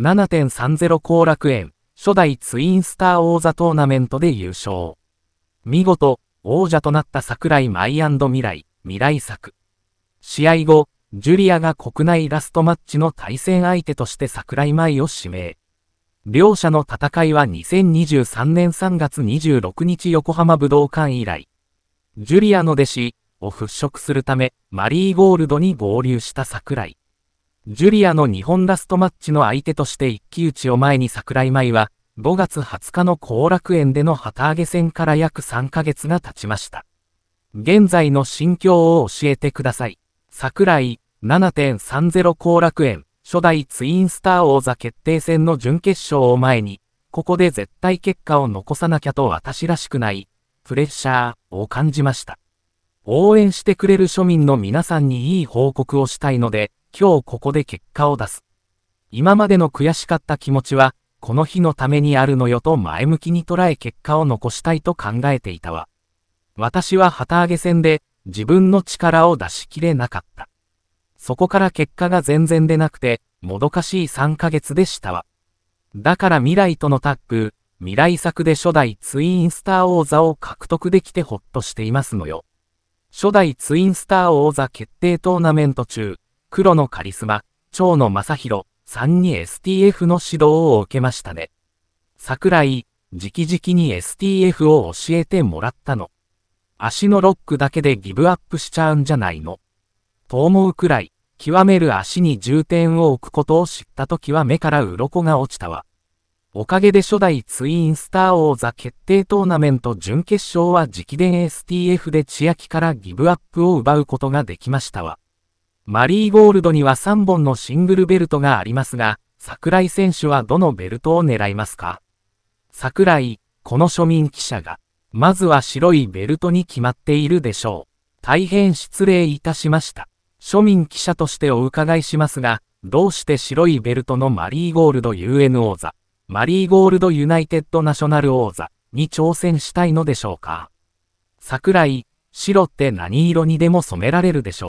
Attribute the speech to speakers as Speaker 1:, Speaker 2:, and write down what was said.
Speaker 1: 7.30後楽園、初代ツインスター王座トーナメントで優勝。見事、王者となった桜井舞未来、未来作。試合後、ジュリアが国内ラストマッチの対戦相手として桜井舞を指名。両者の戦いは2023年3月26日横浜武道館以来、ジュリアの弟子を払拭するため、マリーゴールドに合流した桜井。ジュリアの日本ラストマッチの相手として一騎打ちを前に桜井舞は、5月20日の後楽園での旗揚げ戦から約3ヶ月が経ちました。現在の心境を教えてください。桜井7.30後楽園初代ツインスター王座決定戦の準決勝を前に、ここで絶対結果を残さなきゃと私らしくない、プレッシャーを感じました。応援してくれる庶民の皆さんにいい報告をしたいので、今日ここで結果を出す。今までの悔しかった気持ちは、この日のためにあるのよと前向きに捉え結果を残したいと考えていたわ。私は旗揚げ戦で自分の力を出し切れなかった。そこから結果が全然出なくて、もどかしい3ヶ月でしたわ。だから未来とのタッグ、未来作で初代ツインスター王座を獲得できてほっとしていますのよ。初代ツインスター王座決定トーナメント中、黒のカリスマ、蝶野正宏さんに STF の指導を受けましたね。桜井、直々に STF を教えてもらったの。足のロックだけでギブアップしちゃうんじゃないの。と思うくらい、極める足に重点を置くことを知った時は目から鱗が落ちたわ。おかげで初代ツインスター王座決定トーナメント準決勝は直伝 STF で千秋からギブアップを奪うことができましたわ。マリーゴールドには3本のシングルベルトがありますが、桜井選手はどのベルトを狙いますか桜井、この庶民記者が、まずは白いベルトに決まっているでしょう。大変失礼いたしました。庶民記者としてお伺いしますが、どうして白いベルトのマリーゴールド UN 王座、マリーゴールドユナイテッドナショナル王座に挑戦したいのでしょうか桜井、白って何色にでも染められるでしょう